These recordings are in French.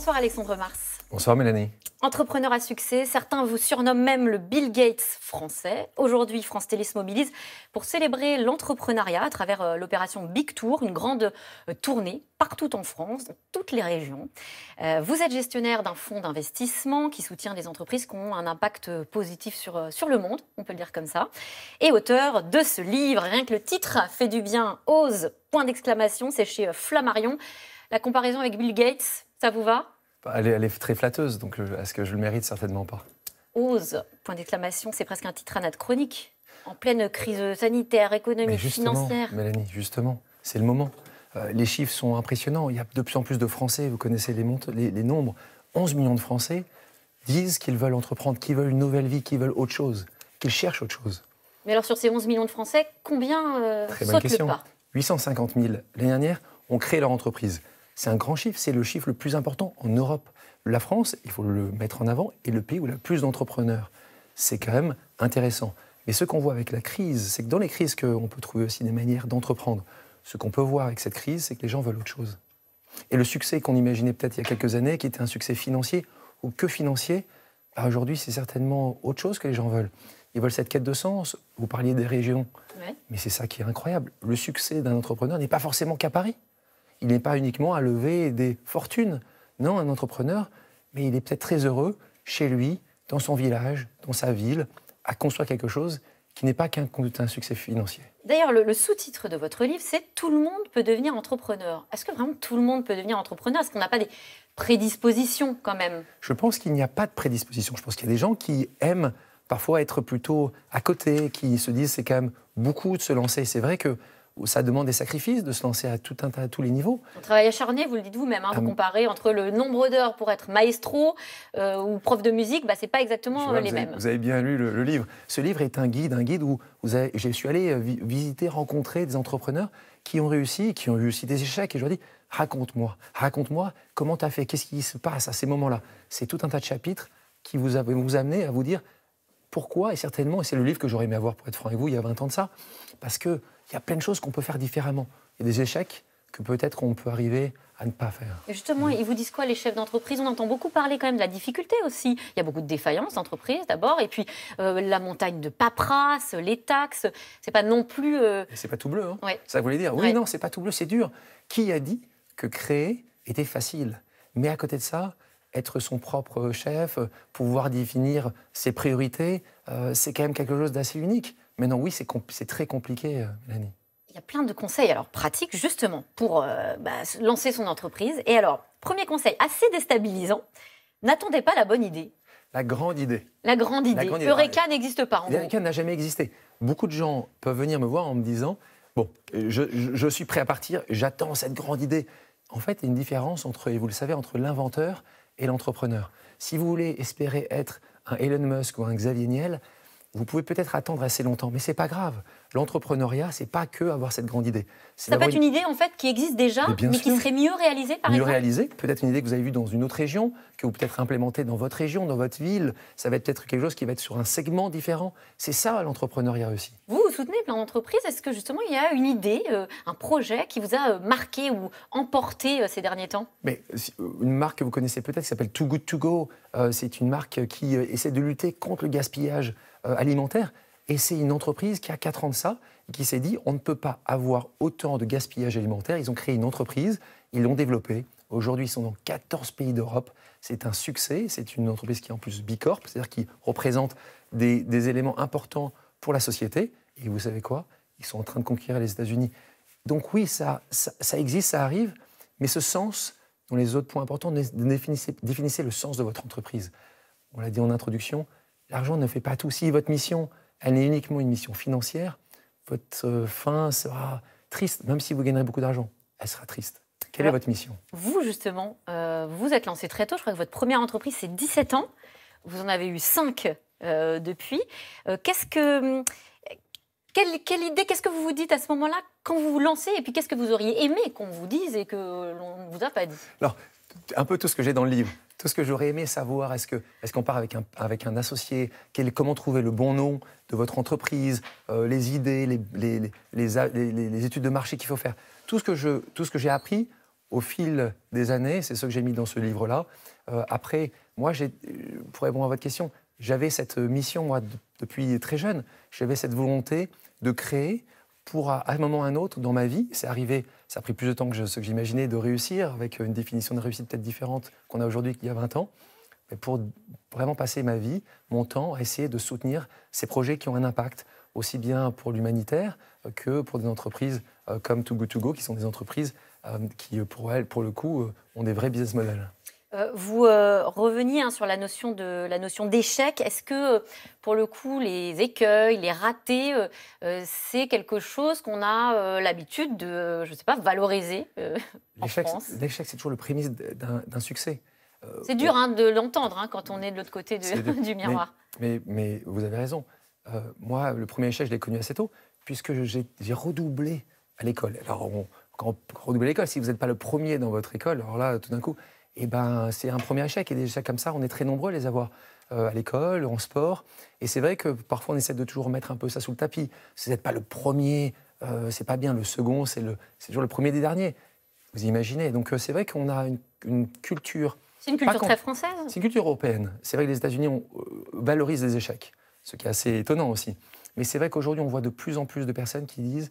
Bonsoir Alexandre Mars. Bonsoir Mélanie. Entrepreneur à succès, certains vous surnomment même le Bill Gates français. Aujourd'hui, France Télé se mobilise pour célébrer l'entrepreneuriat à travers euh, l'opération Big Tour, une grande euh, tournée partout en France, dans toutes les régions. Euh, vous êtes gestionnaire d'un fonds d'investissement qui soutient des entreprises qui ont un impact positif sur, sur le monde, on peut le dire comme ça, et auteur de ce livre. Rien que le titre fait du bien, Ose, point d'exclamation, c'est chez Flammarion. La comparaison avec Bill Gates, ça vous va bah, elle est, elle est, très flatteuse, donc euh, est-ce que je le mérite Certainement pas. Ose, point d'exclamation, c'est presque un titre à chronique. En pleine crise sanitaire, économique, mais financière. Mélanie, justement, c'est le moment. Euh, les chiffres sont impressionnants. Il y a de plus en plus de Français, vous connaissez les, les, les nombres. 11 millions de Français disent qu'ils veulent entreprendre, qu'ils veulent une nouvelle vie, qu'ils veulent autre chose, qu'ils cherchent autre chose. Mais alors sur ces 11 millions de Français, combien euh, Très 850 000 l'année dernière ont créé leur entreprise. C'est un grand chiffre, c'est le chiffre le plus important en Europe. La France, il faut le mettre en avant, est le pays où il y a plus d'entrepreneurs. C'est quand même intéressant. Mais ce qu'on voit avec la crise, c'est que dans les crises on peut trouver aussi des manières d'entreprendre, ce qu'on peut voir avec cette crise, c'est que les gens veulent autre chose. Et le succès qu'on imaginait peut-être il y a quelques années, qui était un succès financier ou que financier, bah, aujourd'hui c'est certainement autre chose que les gens veulent. Ils veulent cette quête de sens. Vous parliez des régions. Mais c'est ça qui est incroyable. Le succès d'un entrepreneur n'est pas forcément qu'à Paris il n'est pas uniquement à lever des fortunes. Non, un entrepreneur, mais il est peut-être très heureux chez lui, dans son village, dans sa ville, à construire quelque chose qui n'est pas qu'un succès financier. D'ailleurs, le, sous-titre de votre livre, c'est Tout le monde peut devenir entrepreneur. Est-ce que vraiment tout le monde peut devenir entrepreneur Est-ce qu'on n'a pas des prédispositions quand même Je pense qu'il n'y a pas de prédisposition. Je pense qu'il y a des gens qui aiment parfois être plutôt à côté, qui se disent c'est quand même beaucoup de se lancer. C'est vrai que ça demande des sacrifices de se lancer à tout un à tous les niveaux. Un travail acharné, vous le dites vous-même, hein, vous ah, comparez entre le nombre d'heures pour être maestro euh, ou prof de musique, bah, c'est pas exactement les mêmes. vous avez bien lu le, livre. Ce livre est un guide, un guide où j'ai su je suis allé euh, visiter, rencontrer des entrepreneurs qui ont réussi, qui ont eu aussi des échecs, et je leur dis raconte-moi, raconte-moi comment tu as fait, qu'est-ce qui se passe à ces moments-là. C'est tout un tas de chapitres qui vous, vous amener à vous dire pourquoi, et certainement, et c'est le livre que j'aurais aimé avoir pour être franc avec vous il y a 20 ans de ça, parce que il y a plein de choses qu'on peut faire différemment. Il y a des échecs que peut-être on peut arriver à ne pas faire. Et justement, ils vous disent quoi les chefs d'entreprise On entend beaucoup parler quand même de la difficulté aussi. Il y a beaucoup de défaillances d'entreprise d'abord, et puis euh, la montagne de paperasse, les taxes. C'est pas non plus. Euh, c'est pas tout bleu. Hein. Ouais. Ça voulait dire. Oui, non, c'est pas tout bleu, c'est dur. Qui a dit que créer était facile Mais à côté de ça, être son propre chef, pouvoir définir ses priorités, euh, c'est quand même quelque chose d'assez unique. Mais non, oui, c'est très compliqué, Mélanie. Euh, il y a plein de conseils, alors pratiques, justement, pour euh, bah, lancer son entreprise. Et alors, premier conseil, assez déstabilisant, n'attendez pas la bonne idée. La grande idée. La grande idée. Eureka n'existe pas. Eureka n'a jamais existé. Beaucoup de gens peuvent venir me voir en me disant Bon, je, je suis prêt à partir, j'attends cette grande idée. En fait, il y a une différence entre, et vous le savez, entre l'inventeur et l'entrepreneur. Si vous voulez espérer être un Elon Musk ou un Xavier Niel, vous pouvez peut-être attendre assez longtemps, mais c'est pas grave. L'entrepreneuriat, c'est pas que avoir cette grande idée. Ça peut être une idée en fait qui existe déjà, mais, qui serait mieux réalisée par mieux exemple. Mieux réalisée, peut-être une idée que vous avez vue dans une autre région, que vous peut-être implémenter dans votre région, dans votre ville. Ça va être peut-être quelque chose qui va être sur un segment différent. C'est ça l'entrepreneuriat aussi. Vous, vous soutenez plein d'entreprises. Est-ce que justement il y a une idée, euh, un projet qui vous a euh, marqué ou emporté euh, ces derniers temps Mais une marque que vous connaissez peut-être qui s'appelle Too Good To Go. c'est une marque qui essaie de lutter contre le gaspillage. Euh, alimentaire. Et c'est une entreprise qui a 4 ans de ça, qui s'est dit on ne peut pas avoir autant de gaspillage alimentaire. Ils ont créé une entreprise, ils l'ont développée. Aujourd'hui, ils sont dans 14 pays d'Europe. C'est un succès. C'est une entreprise qui est en plus bicorp, c'est-à-dire qui représente des, éléments importants pour la société. Et vous savez quoi Ils sont en train de conquérir les États-Unis. Donc oui, ça, ça, existe, ça arrive. Mais ce sens, dans les autres points importants, définissez le sens de votre entreprise. On l'a dit en introduction, L'argent ne fait pas tout. Si votre mission, elle est uniquement une mission financière, votre euh, fin sera triste, même si vous gagnerez beaucoup d'argent. Elle sera triste. Quelle est votre mission Vous, justement, euh, vous êtes lancé très tôt. Je crois que votre première entreprise, c'est 17 ans. Vous en avez eu 5 euh, depuis. qu'est-ce que. Quelle, idée, qu'est-ce que vous vous dites à ce moment-là quand vous vous lancez Et puis qu'est-ce que vous auriez aimé qu'on vous dise et que l'on ne vous a pas dit un peu tout ce que j'ai dans le livre. Tout ce que j'aurais aimé savoir, est-ce qu'on est part avec un, associé Comment trouver le bon nom de votre entreprise euh, Les idées, les, études de marché qu'il faut faire. Tout ce que j'ai appris au fil des années, c'est ce que j'ai mis dans ce livre-là. Euh, après, moi, pour répondre à votre question, j'avais cette mission, moi, depuis très jeune. J'avais cette volonté de créer pour, à un moment ou un autre, dans ma vie, c'est arrivé, ça a pris plus de temps que ce que j'imaginais, de réussir, avec une définition de réussite peut-être différente qu'on a aujourd'hui qu'il y a 20 ans, mais pour vraiment passer ma vie, mon temps, à essayer de soutenir ces projets qui ont un impact, aussi bien pour l'humanitaire euh, que pour des entreprises euh, comme Too Good To Go, qui sont des entreprises euh, qui, pour elles, pour le coup, ont des vrais business models. Euh, vous euh, reveniez hein, sur la notion de la notion d'échec. Est-ce que euh, pour le coup les écueils, les ratés, c'est quelque chose qu'on a l'habitude de, je sais pas, valoriser en France L'échec, c'est toujours le prémisse d'un succès. c'est dur hein, de l'entendre hein, quand on est de l'autre côté du miroir. Mais, mais, vous avez raison. moi, le premier échec, je l'ai connu assez tôt, puisque j'ai redoublé à l'école. Alors, quand on redouble l'école, si vous n'êtes pas le premier dans votre école, alors là, tout d'un coup, eh ben, c'est un premier échec. Et des échecs comme ça, on est très nombreux à les avoir euh, à l'école, en sport. Et c'est vrai que parfois, on essaie de toujours mettre un peu ça sous le tapis. C'est n'êtes pas le premier, ce euh, c'est pas bien. Le second, c'est toujours le premier des derniers. Vous imaginez Donc, euh, c'est vrai qu'on a une, une culture. C'est une culture très française C'est une culture européenne. C'est vrai que les États-Unis valorisent les échecs, ce qui est assez étonnant aussi. Mais c'est vrai qu'aujourd'hui, on voit de plus en plus de personnes qui disent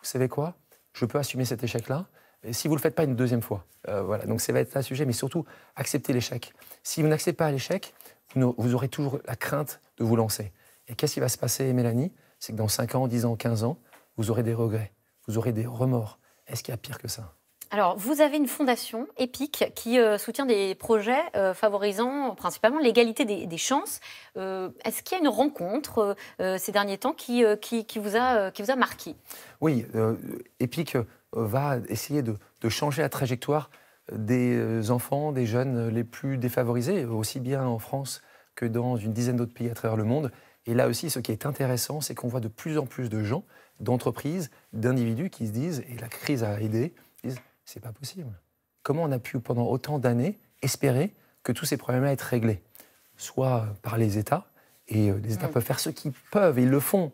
Vous savez quoi Je peux assumer cet échec-là si vous ne le faites pas une deuxième fois. Euh, voilà, donc ça va être un sujet, mais surtout, acceptez l'échec. Si vous n'acceptez pas l'échec, vous, aurez toujours la crainte de vous lancer. Et qu'est-ce qui va se passer, Mélanie C'est que dans 5 ans, 10 ans, 15 ans, vous aurez des regrets, vous aurez des remords. Est-ce qu'il y a pire que ça alors, vous avez une fondation, EPIC, qui euh, soutient des projets euh, favorisant principalement l'égalité des, chances. Est-ce qu'il y a une rencontre ces derniers temps qui, qui, vous a, qui vous a marqué Oui, EPIC va essayer de, changer la trajectoire des euh, enfants, des jeunes les plus défavorisés, aussi bien en France que dans une dizaine d'autres pays à travers le monde. Et là aussi, ce qui est intéressant, c'est qu'on voit de plus en plus de gens, d'entreprises, d'individus qui se disent, et la crise a aidé, disent, c'est pas possible. Comment on a pu, pendant autant d'années, espérer que tous ces problèmes-là être réglés Soit par les États, et euh, les États mm. peuvent faire ce qu'ils peuvent, et ils le font.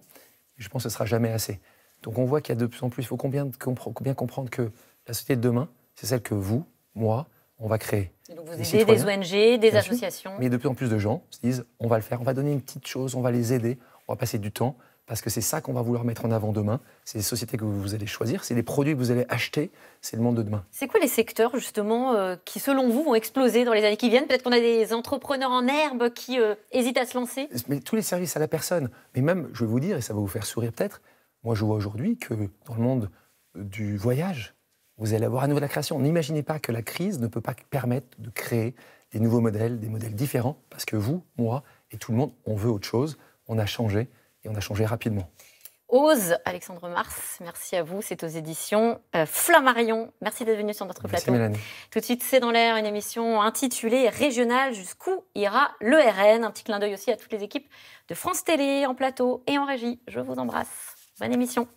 Je pense que ce ne sera jamais assez. Donc on voit qu'il y a de plus en plus, il faut bien comprendre que la société de demain, c'est celle que vous, moi, on va créer. vous des ONG, des associations. mais de plus en plus de gens se disent, on va le faire, on va donner une petite chose, on va les aider, on va passer du temps, parce que c'est ça qu'on va vouloir mettre en avant demain. C'est les sociétés que vous allez choisir, c'est les produits que vous allez acheter, c'est le monde de demain. C'est quoi les secteurs justement euh, qui, selon vous, vont exploser dans les années qui viennent Peut-être qu'on a des entrepreneurs en herbe qui euh, hésitent à se lancer. Mais tous les services à la personne, mais même, je vais vous dire, et ça va vous faire sourire peut-être, moi, je vois aujourd'hui que dans le monde du voyage, vous allez avoir à nouveau la création. N'imaginez pas que la crise ne peut pas permettre de créer des nouveaux modèles, des modèles différents, parce que vous, moi et tout le monde, on veut autre chose. On a changé et on a changé rapidement. Ose, Alexandre Mars, merci à vous. C'est aux éditions euh, Flammarion. Merci d'être venu sur notre plateau. Tout de suite, c'est dans l'air, une émission intitulée Régionale, jusqu'où ira le RN. Un petit clin d'œil aussi à toutes les équipes de France Télé en plateau et en régie. Je vous embrasse. Bonne émission.